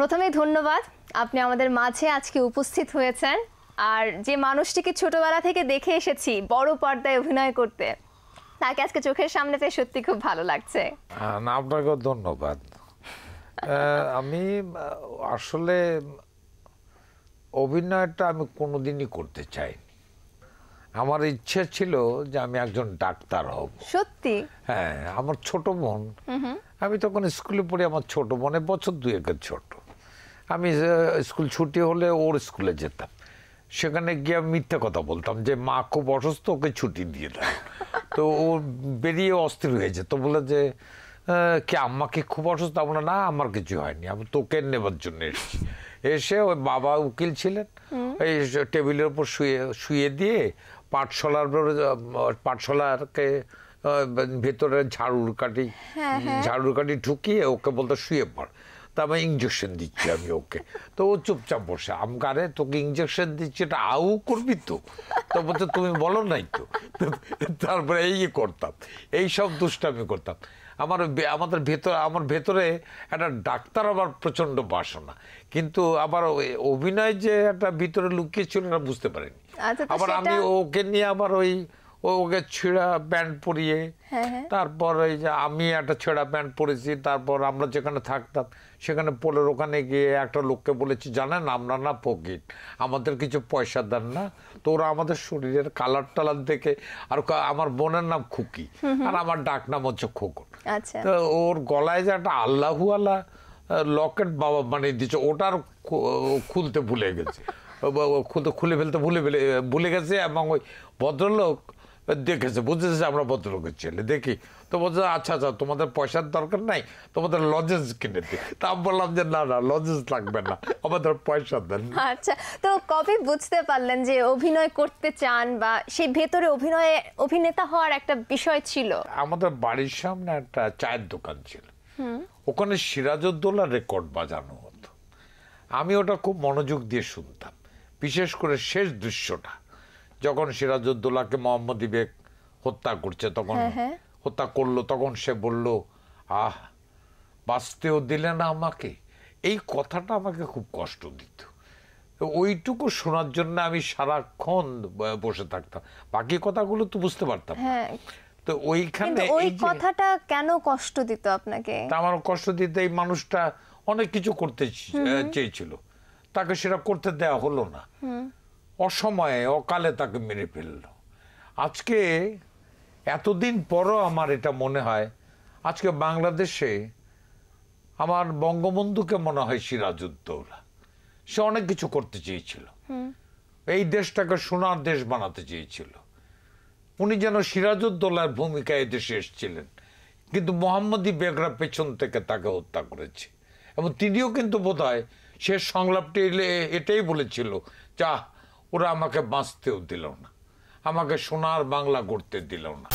প্রথমেই ধন্যবাদ আপনি আমাদের মাঝে আজকে উপস্থিত হয়েছেন আর যে মানুষটিকে ছোটবেলা থেকে দেখে এসেছি বড় পর্দায় অভিনয় করতে তাকে আজকে চোখের সামনে পেয়ে সত্যি খুব ভালো লাগছে আপনাকে ধন্যবাদ আমি আসলে অভিনয়টা আমি কোনোদিনই করতে চাই আমার ইচ্ছে ছিল যে আমি একজন ডাক্তার হব সত্যি হ্যাঁ আমার ছোট বোন আমি তখন স্কুলে পড়ি আমার ছোট বোনে বছর দুয়েকের ছোট আমি স্কুল ছুটি হলে ওর স্কুলে যেতাম সেখানে গিয়ে আমি মিথ্যা কথা বলতাম যে মা খুব অসুস্থ ওকে ছুটি দিয়ে দেয় তো ও বেরিয়ে অস্থির হয়ে যেত বলে যে কি আম্মাকে খুব অসুস্থ আমরা না আমার কিছু হয়নি আমি তোকে নেবার জন্য এসেছি এসে ওই বাবা উকিল ছিলেন এই টেবিলের উপর শুয়ে শুয়ে দিয়ে পাঠশালার পাঠশালাকে ভেতরে ঝাড়ুর কাটি হ্যাঁ, হ্যাঁ। ঝাড়ুর কাটি ঢুকিয়ে ওকে বলতো শুয়ে পড় তারপর ইঞ্জেকশন দিচ্ছি আমি ওকে তো ও চুপচাপ বসে আমকারে তোকে ইঞ্জেকশন দিচ্ছি এটা আউ করবি তো তো বলতে তুমি বলো নাই তো তারপরে এই করতাম এই সব দুষ্টামি করতাম আমার আমাদের ভেতরে আমার ভেতরে একটা ডাক্তার আবার প্রচণ্ড বাসনা কিন্তু আবার অভিনয় যে একটা ভিতরে লুকিয়েছিল এটা বুঝতে পারিনি আচ্ছা, আবার আমি ওকে নিয়ে আবার ওই ওকে ছেঁড়া প্যান্ট পরিয়ে হ্যাঁ, হ্যাঁ। তারপর এই যে আমি একটা ছেঁড়া প্যান্ট পরেছি তারপর আমরা যেখানে থাকতাম সেখানে পোলের ওখানে গিয়ে একটা লোককে বলেছি জানেন আমরা না ফকির আমাদের কিছু পয়সা দেন না তো ওরা আমাদের শরীরের কালার টালার দেখে আর আমার বোনের নাম খুকি আর আমার ডাক নাম হচ্ছে খোকন আচ্ছা। তো ওর গলায় যে একটা আল্লাহু আল্লাহ লকেট বাবা বানিয়ে দিচ্ছে ওটার খুলতে ভুলে গেছে খুলে ফেলতে ভুলে ভুলে গেছে এবং ওই ভদ্রলোক দেখেছে বুঝেছে আমরা ভদ্রলোকের ছেলে দেখি তো বলছে আচ্ছা আচ্ছা তোমাদের পয়সার দরকার নাই তোমাদের লজেন্স কিনে দিই তা বললাম যে না না লজেন্স লাগবে না আমাদের পয়সা দেন আচ্ছা তো কবে বুঝতে পারলেন যে অভিনয় করতে চান বা সেই ভেতরে অভিনয়ে অভিনেতা হওয়ার একটা বিষয় ছিল আমাদের বাড়ির সামনে একটা চায়ের দোকান ছিল ওখানে সিরাজউদ্দৌলা রেকর্ড বাজানো হতো আমি ওটা খুব মনোযোগ দিয়ে শুনতাম বিশেষ করে শেষ দৃশ্যটা যখন সিরাজউদ্দৌলাকে মোহাম্মদ ইবেক হত্যা করছে তখন হ্যাঁ, হ্যাঁ। হত্যা করলো তখন সে বলল আহ বাঁচতেও দিলে না আমাকে এই কথাটা আমাকে খুব কষ্ট দিত ওইটুকু শোনার জন্য আমি সারাক্ষণ বসে থাকতাম বাকি কথাগুলো তো বুঝতে পারতাম হ্যাঁ। তো ওইখানে ওই কথাটা কেন কষ্ট দিত আপনাকে আমার কষ্ট দিতে এই মানুষটা অনেক কিছু করতে চেয়েছিল তাকে সেটা করতে দেওয়া হলো না অসময়ে অকালে তাকে মেরে ফেলল আজকে এতদিন পরও আমার এটা মনে হয় আজকে বাংলাদেশে আমার বঙ্গবন্ধুকে মনে হয় সিরাজউদ্দৌলা সে অনেক কিছু করতে চেয়েছিল এই দেশটাকে সোনার দেশ বানাতে চেয়েছিল উনি যেন সিরাজউদ্দৌলার ভূমিকায় দেশে এসেছিলেন কিন্তু মোহাম্মদী বেগরা পেছন থেকে তাকে হত্যা করেছে এবং তিনিও কিন্তু বোধ হয় সে সংলাপটি এটাই বলেছিল যা ওরা আমাকে বাঁচতেও দিল না আমাকে সোনার বাংলা করতে দিল না